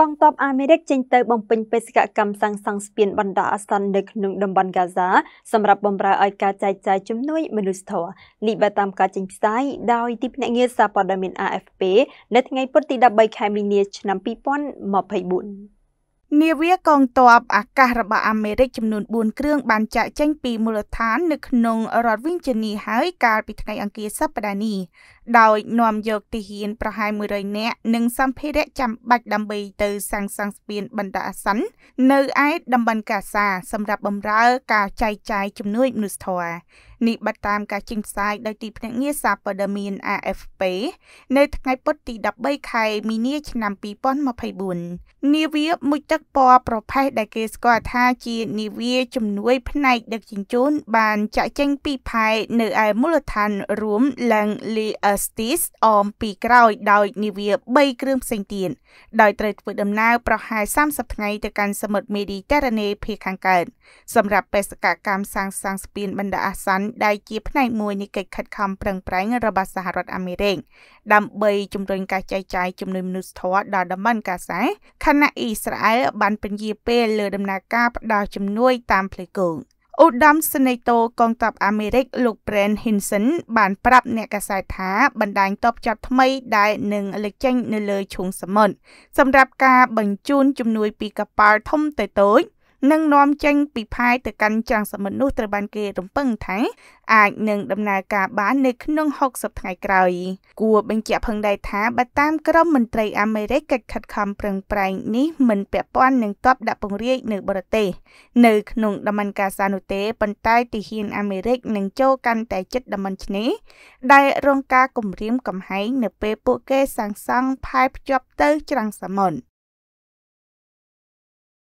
កងទ័ពអាមេរិកចេញទៅបំពេញបេសកកម្មសាងសង់ស្ពានបណ្ដោះអាសន្ននៅក្នុងតំបន់ហ្គាហ្សាសម្រាប់បម្រើឲ្យការចែកចាយជំនួយមនុស្សធម៌នេះបើតាមការចេញផ្សាយដោយទីភ្នាក់ងារសារព័ត៌មាន AFP នៅថ្ងៃពុធទី13ខែមីនាឆ្នាំ2024នាវាកងទ័ពអាកាសរបស់អាមេរិកចំនួន4គ្រឿងបានចាក់ចេញពីមូលដ្ឋាន នៅក្នុង រដ្ឋវីជីនីហើយកាលពីថ្ងៃអង្គារសប្តាហ៍នេះដោយនាំយកទាហានប្រហែល100នាក់និងសម្ភារៈចាំបាច់ដើម្បីទៅសាងសង់ស្ពានបណ្ដោះអាសន្ននៅឯតំបន់កាសាសម្រាប់បម្រើការចែកចាយជំនួយមនុស្សធម៌នេះបិទតាមការចេញផ្សាយដោយទីភ្នាក់ងារសារព័ត៌មាន AFP នៅថ្ងៃពុធទី13ខែមីនាឆ្នាំ2024នាវាមួយទឹកពណ៌ប្រផេះដែលគេស្គាល់ថាជានាវាជំនួយផ្នែកដឹកជញ្ជូនបានចាក់ចេញពីផែនៅឯមូលដ្ឋានរួមឡើង Leastis អមពីក្រោយដោយនាវា3គ្រឿងផ្សេងទៀតដោយត្រូវធ្វើដំណើរប្រហែល30ថ្ងៃទៅកាន់សមុទ្រមេឌីតេរ៉ាណេភាគខាងកើតសម្រាប់បេសកកម្មសាងសង់ស្ពានបណ្ដោះអាសន្នដែលជាផ្នែកមួយនៃកិច្ចខិតខំប្រឹងប្រែងរបស់សហរដ្ឋអាមេរិកដើម្បីជំរុញការចែកចាយជំនួយមនុស្សធម៌ដល់តំបន់កាហ្សាខណៈអ៊ីស្រាអែលបានពន្យាពេលលើដំណើរការផ្តល់ជំនួយតាមផ្លូវគោកឧត្តមសេនីយ៍តូកងទ័ពអាមេរិក លោក Brent Hinson បានប្រាប់អ្នកកាសែតថាបណ្ដាញតបចត់ថ្មី ដែលនឹងលេចចេញនៅលើឈូងសមុទ្រសម្រាប់ការ បញ្ជូនជំនួយ ពីកប៉ាល់ធំទៅតូចនិងនាំចេញ ពីផាយទៅកាន់ច្រាំងសមុទ្រនោះត្រូវបានគេរំពឹងថាអាចនឹងដំណើរការបាននៅក្នុង60ថ្ងៃក្រោយ គួរបញ្ជាក់ផងដែរថាបើតាមក្រមមន្ត្រីអាមេរិកកិច្ចខិតខំប្រឹងប្រែងនេះមិន ពាក់ព័ន្ធនឹងទ័ពដាក់ពង្រាយនៅបរទេសនៅក្នុងតំបន់កាសានោះទេប៉ុន្តែទីហ៊ានអាមេរិកនឹងចូលកាន់តែជិតតំបន់ឆ្នេរដែលរងការគំរាមកំហែងនៅពេលពួកគេសាងសង់ផែភ្ជាប់ទៅច្រាំងសមុទ្រ